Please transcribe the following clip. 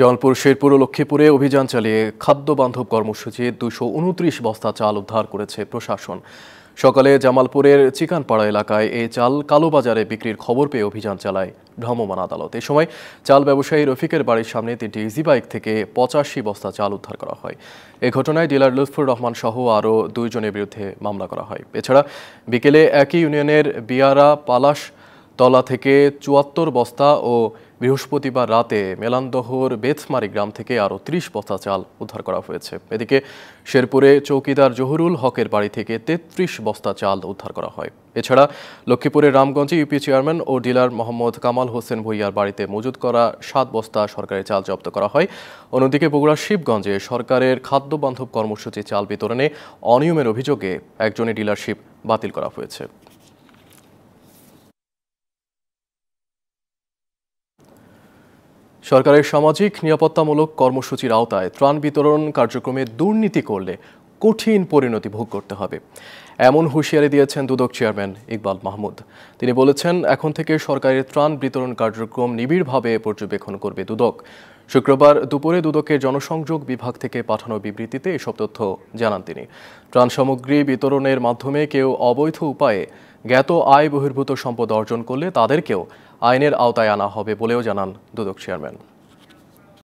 জলপুর শেরপুর ও লক্ষ্মীপুরে অভিযান চালিয়ে খাদ্য বান্ধব কর্মসূচি দুশো উনত্রিশ বস্তা চাল উদ্ধার করেছে প্রশাসন সকালে জামালপুরের চিকানপাড়া এলাকায় এই চাল কালোবাজারে বিক্রির খবর পেয়ে অভিযান চালায় ভ্রাম্যমান আদালত এ সময় চাল ব্যবসায়ী রফিকের বাড়ির সামনে তিনটি ইজি বাইক থেকে পঁচাশি বস্তা চাল উদ্ধার করা হয় এ ঘটনায় ডিলার লুৎফুর রহমান সহ আরও দুইজনের বিরুদ্ধে মামলা করা হয় এছাড়া বিকেলে একই ইউনিয়নের বিয়ারা পালাশ তলা থেকে চুয়াত্তর বস্তা ও বৃহস্পতিবার রাতে মেলান্দহর বেথমারি গ্রাম থেকে আরও ত্রিশ বস্তা চাল উদ্ধার করা হয়েছে এদিকে শেরপুরে চৌকিদার জহুরুল হকের বাড়ি থেকে তেত্রিশ বস্তা চাল উদ্ধার করা হয় এছাড়া লক্ষ্মীপুরের রামগঞ্জে ইউপি চেয়ারম্যান ও ডিলার মোহাম্মদ কামাল হোসেন ভুইয়ার বাড়িতে মজুত করা সাত বস্তা সরকারি চাল জব্দ করা হয় অন্যদিকে বগুড়ার শিবগঞ্জে সরকারের খাদ্য বান্ধব কর্মসূচি চাল বিতরণে অনিয়মের অভিযোগে একজনের ডিলারশিপ বাতিল করা হয়েছে সরকারের সামাজিক নিরাপত্তামূলক কর্মসূচির আওতায় ত্রাণ বিতরণ কার্যক্রমে দুর্নীতি করলে কঠিন পরিণতি ভোগ করতে হবে এমন হুঁশিয়ারি দিয়েছেন দুদক চেয়ারম্যান ইকবাল মাহমুদ তিনি বলেছেন এখন থেকে সরকারের ত্রাণ বিতরণ কার্যক্রম নিবিড়ভাবে পর্যবেক্ষণ করবে দুদক শুক্রবার দুপুরে দুদকের জনসংযোগ বিভাগ থেকে পাঠানো বিবৃতিতে এসব তথ্য জানান তিনি ত্রাণ সামগ্রী বিতরণের মাধ্যমে কেউ অবৈধ উপায়ে জ্ঞাত আয় বহির্ভূত সম্পদ অর্জন করলে তাদেরকেও আইনের আওতায় আনা হবে বলেও জানান দুদক চেয়ারম্যান